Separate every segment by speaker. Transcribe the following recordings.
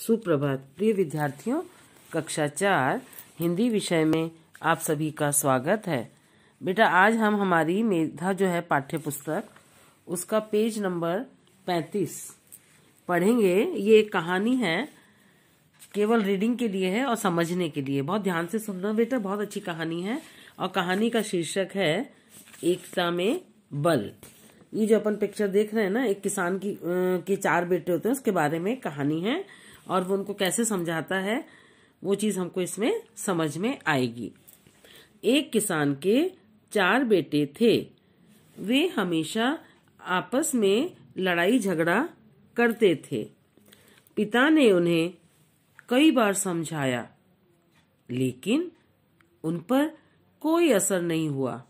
Speaker 1: सुप्रभात प्रिय विद्यार्थियों कक्षा चार हिंदी विषय में आप सभी का स्वागत है बेटा आज हम हमारी मेधा जो है पाठ्य पुस्तक उसका पेज नंबर पैंतीस पढ़ेंगे ये एक कहानी है केवल रीडिंग के लिए है और समझने के लिए बहुत ध्यान से सुनना बेटा बहुत अच्छी कहानी है और कहानी का शीर्षक है एकता में बल ये जो अपन पिक्चर देख रहे हैं ना एक किसान की के चार बेटे होते हैं उसके बारे में कहानी है और वो उनको कैसे समझाता है वो चीज़ हमको इसमें समझ में आएगी एक किसान के चार बेटे थे वे हमेशा आपस में लड़ाई झगड़ा करते थे पिता ने उन्हें कई बार समझाया लेकिन उन पर कोई असर नहीं हुआ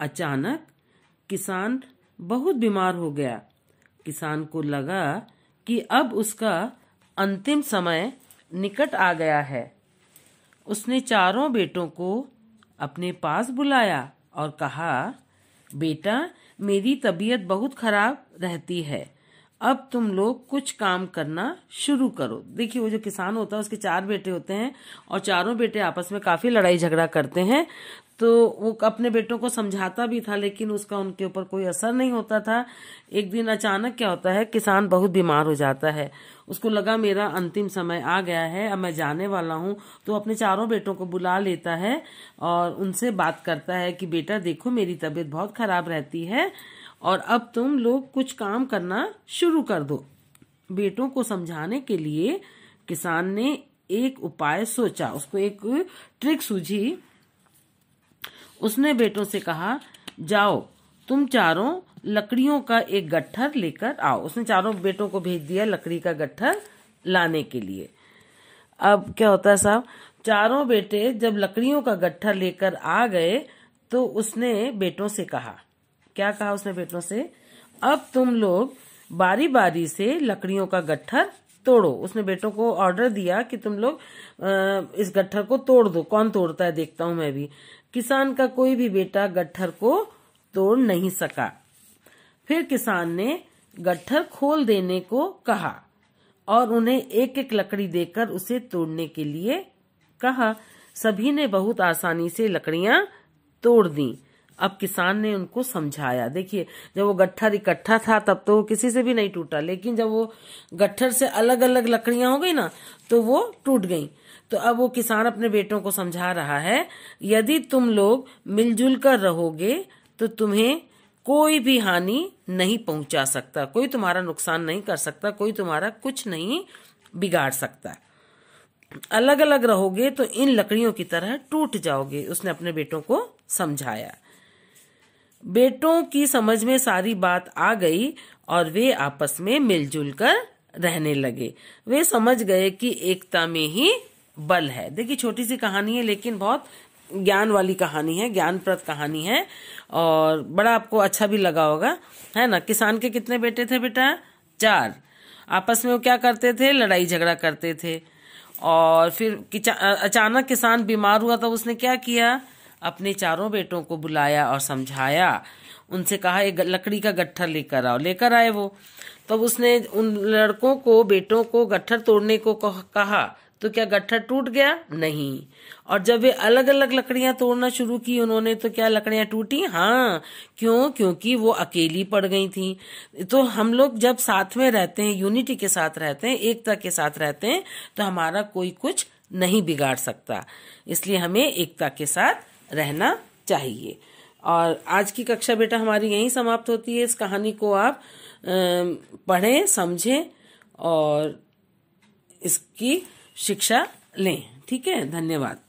Speaker 1: अचानक किसान बहुत बीमार हो गया किसान को लगा कि अब उसका अंतिम समय निकट आ गया है उसने चारों बेटों को अपने पास बुलाया और कहा बेटा मेरी तबीयत बहुत खराब रहती है अब तुम लोग कुछ काम करना शुरू करो देखिए वो जो किसान होता है उसके चार बेटे होते हैं और चारों बेटे आपस में काफ़ी लड़ाई झगड़ा करते हैं तो वो अपने बेटों को समझाता भी था लेकिन उसका उनके ऊपर कोई असर नहीं होता था एक दिन अचानक क्या होता है किसान बहुत बीमार हो जाता है उसको लगा मेरा अंतिम समय आ गया है अब मैं जाने वाला हूँ तो अपने चारों बेटों को बुला लेता है और उनसे बात करता है कि बेटा देखो मेरी तबीयत बहुत खराब रहती है और अब तुम लोग कुछ काम करना शुरू कर दो बेटों को समझाने के लिए किसान ने एक उपाय सोचा उसको एक ट्रिक सूझी उसने बेटों से कहा जाओ तुम चारों लकड़ियों का एक गट्ठर लेकर आओ उसने चारों बेटों को भेज दिया लकड़ी का गट्ठर लाने के लिए अब क्या होता है साहब चारों बेटे जब लकड़ियों का गट्ठर लेकर आ गए तो उसने बेटों से कहा क्या कहा उसने बेटों से अब तुम लोग बारी बारी से लकड़ियों का गट्ठर तोड़ो उसने बेटों को ऑर्डर दिया कि तुम लोग इस गट्ठर को तोड़ दो कौन तोड़ता है देखता हूं मैं भी किसान का कोई भी बेटा गट्ठर को तोड़ नहीं सका फिर किसान ने गट्ठर खोल देने को कहा और उन्हें एक एक लकड़ी देकर उसे तोड़ने के लिए कहा सभी ने बहुत आसानी से लकड़ियां तोड़ दी अब किसान ने उनको समझाया देखिए जब वो गट्ठर इकट्ठा था तब तो किसी से भी नहीं टूटा लेकिन जब वो गट्ठर से अलग अलग लकड़ियां हो गई ना तो वो टूट गई तो अब वो किसान अपने बेटों को समझा रहा है यदि तुम लोग मिलजुल कर रहोगे तो तुम्हें कोई भी हानि नहीं पहुंचा सकता कोई तुम्हारा नुकसान नहीं कर सकता कोई तुम्हारा कुछ नहीं बिगाड़ सकता अलग अलग रहोगे तो इन लकड़ियों की तरह टूट जाओगे उसने अपने बेटों को समझाया बेटों की समझ में सारी बात आ गई और वे आपस में मिलजुल कर रहने लगे वे समझ गए कि एकता में ही बल है देखिए छोटी सी कहानी है लेकिन बहुत ज्ञान वाली कहानी है ज्ञानप्रद कहानी है और बड़ा आपको अच्छा भी लगा होगा है ना किसान के कितने बेटे थे बेटा चार आपस में वो क्या करते थे लड़ाई झगड़ा करते थे और फिर अचानक किसान बीमार हुआ तो उसने क्या किया अपने चारों बेटों को बुलाया और समझाया उनसे कहा एक लकड़ी का गट्ठर लेकर आओ लेकर आए वो तब तो उसने उन लड़कों को बेटों को गट्ठर तोड़ने को कहा तो क्या गट्ठर टूट गया नहीं और जब वे अलग अलग लकड़ियां तोड़ना शुरू की उन्होंने तो क्या लकड़ियां टूटी हाँ क्यों क्योंकि वो अकेली पड़ गई थी तो हम लोग जब साथ में रहते हैं यूनिटी के साथ रहते हैं एकता के साथ रहते हैं तो हमारा कोई कुछ नहीं बिगाड़ सकता इसलिए हमें एकता के साथ रहना चाहिए और आज की कक्षा बेटा हमारी यही समाप्त होती है इस कहानी को आप पढ़ें समझें और इसकी शिक्षा लें ठीक है धन्यवाद